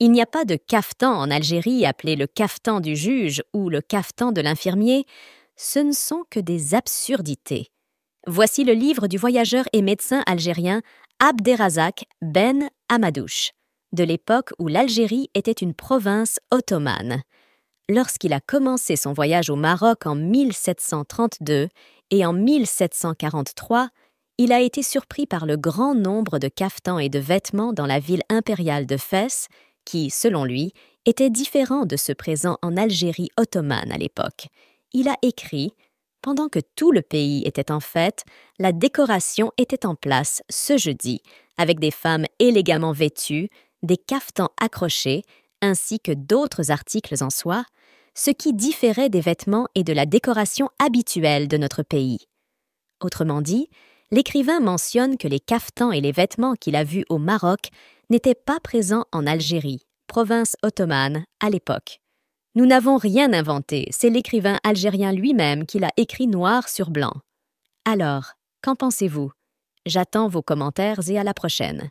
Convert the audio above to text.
Il n'y a pas de cafetan en Algérie appelé le cafetan du juge ou le cafetan de l'infirmier. Ce ne sont que des absurdités. Voici le livre du voyageur et médecin algérien Abderrazak Ben Amadouche, de l'époque où l'Algérie était une province ottomane. Lorsqu'il a commencé son voyage au Maroc en 1732 et en 1743, il a été surpris par le grand nombre de cafetans et de vêtements dans la ville impériale de Fès qui, selon lui, était différent de ce présent en Algérie ottomane à l'époque. Il a écrit Pendant que tout le pays était en fête, la décoration était en place ce jeudi, avec des femmes élégamment vêtues, des cafetans accrochés, ainsi que d'autres articles en soie, ce qui différait des vêtements et de la décoration habituelle de notre pays. Autrement dit, l'écrivain mentionne que les caftans et les vêtements qu'il a vus au Maroc n'étaient pas présents en Algérie, province ottomane, à l'époque. Nous n'avons rien inventé, c'est l'écrivain algérien lui-même qui l'a écrit noir sur blanc. Alors, qu'en pensez-vous J'attends vos commentaires et à la prochaine.